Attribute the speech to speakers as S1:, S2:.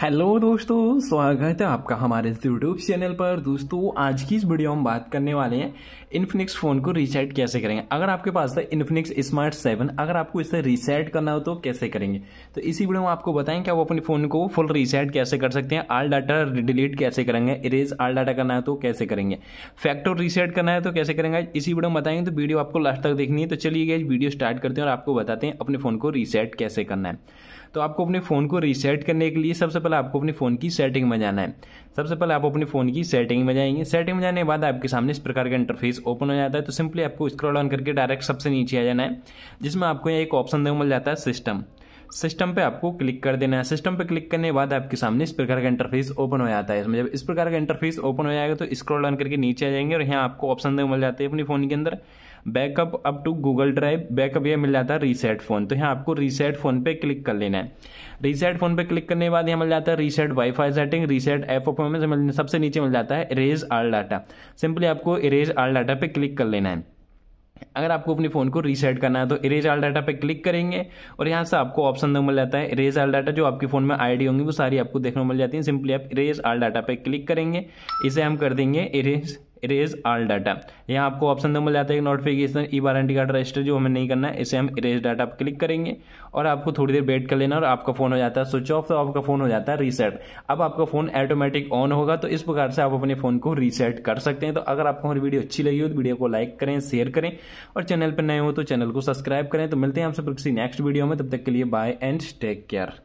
S1: hello दोस्तों स्वागत है आपका हमारे इस यूट्यूब चैनल पर दोस्तों आज की इस वीडियो में बात करने वाले हैं इन्फिनिक्स फ़ोन को रीसेट कैसे करेंगे अगर आपके पास था इन्फिनिक्स स्मार्ट सेवन अगर आपको इसे रीसेट करना हो तो कैसे करेंगे तो इसी वीडियो में आपको बताएं कि आप अपने फ़ोन को फुल रीसेट कैसे कर सकते हैं आल डाटा डिलीट कैसे करेंगे इरेज आल डाटा करना है तो कैसे करेंगे फैक्टर रीसेट करना है तो कैसे करेंगे इसी वीडियो में बताएंगे तो वीडियो आपको लास्ट तक देखनी है तो चलिए गए वीडियो स्टार्ट करते हैं और आपको बताते हैं अपने फ़ोन को रीसेट कैसे करना है तो आपको अपने फ़ोन को रीसेट करने के लिए सबसे पहले आपको अपने फ़ोन की सेटिंग में जाना है सबसे पहले आप अपने फ़ोन की सेटिंग में जाएंगे सेटिंग में जाने के बाद आपके सामने इस प्रकार का इंटरफेस ओपन हो जाता है तो सिंपली आपको स्क्रॉल ऑन करके डायरेक्ट सबसे नीचे आ जाना है जिसमें आपको एक ऑप्शन देखो मिल जाता है सिस्टम सिस्टम पे आपको क्लिक कर देना है सिस्टम पे क्लिक करने के बाद आपके सामने इस प्रकार का इंटरफेस ओपन हो जाता है इसमें जब इस प्रकार का इंटरफेस ओपन हो जाएगा तो स्क्रॉल डाउन करके नीचे आ जाएंगे और यहाँ आपको ऑप्शन मिल जाते हैं अपने फ़ोन के अंदर backup up to Google drive backup यह मिल जाता है रीसेट फ़ोन तो यहाँ आपको रीसेट फ़ोन पे क्लिक कर लेना है रीसेट फ़ोन पे क्लिक करने के बाद यहाँ मिल जाता है reset WiFi setting reset app open सबसे नीचे मिल जाता है इरेज आल डाटा सिंपली आपको इरेज आल डाटा पे क्लिक कर लेना है अगर आपको अपने फ़ोन को रीसेट करना है तो इरेज आल डाटा पर क्लिक करेंगे और यहाँ से आपको ऑप्शन मिल जाता है इरेज आल डाटा जो आपके फ़ोन में आई होंगी वो सारी आपको देखने को मिल जाती है सिंपली आप इरेज आल डाटा पर क्लिक करेंगे इसे हम कर देंगे इरेज इरेज आल डाटा यहाँ आपको ऑप्शन मिल जाता है notification E warranty card register जो हमें नहीं करना है इसे हम इरेज डाटा पर क्लिक करेंगे और आपको थोड़ी देर वेट कर लेना और आपका फोन हो जाता है स्विच ऑफ तो आपका फोन हो जाता है रीसेट अब आपका फोन ऑटोमेटिक ऑन होगा तो इस प्रकार से आप अपने फोन को रीसेट कर सकते हैं तो अगर आपको हमारी वीडियो अच्छी लगी हो तो वीडियो को लाइक करें शेयर करें और चैनल पर नए हो तो चैनल को सब्सक्राइब करें तो मिलते हैं आपसे किसी नेक्स्ट वीडियो में तब तक के लिए बाय एंड टेक केयर